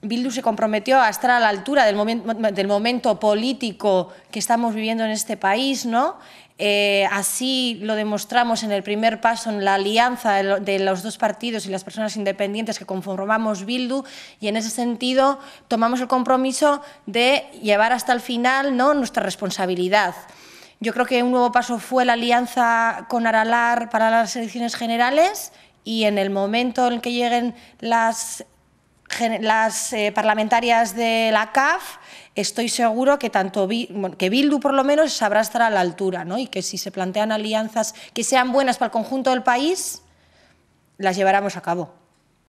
Bildu se comprometió a estar a la altura del, del momento político que estamos viviendo en este país, ¿no? Eh, así lo demostramos en el primer paso en la alianza de los dos partidos y las personas independientes que conformamos Bildu y en ese sentido tomamos el compromiso de llevar hasta el final ¿no? nuestra responsabilidad. Yo creo que un nuevo paso fue la alianza con Aralar para las elecciones generales y en el momento en que lleguen las las eh, parlamentarias de la CAF, estoy seguro que tanto que Bildu por lo menos sabrá estar a la altura, ¿no? Y que si se plantean alianzas que sean buenas para el conjunto del país, las llevaremos a cabo.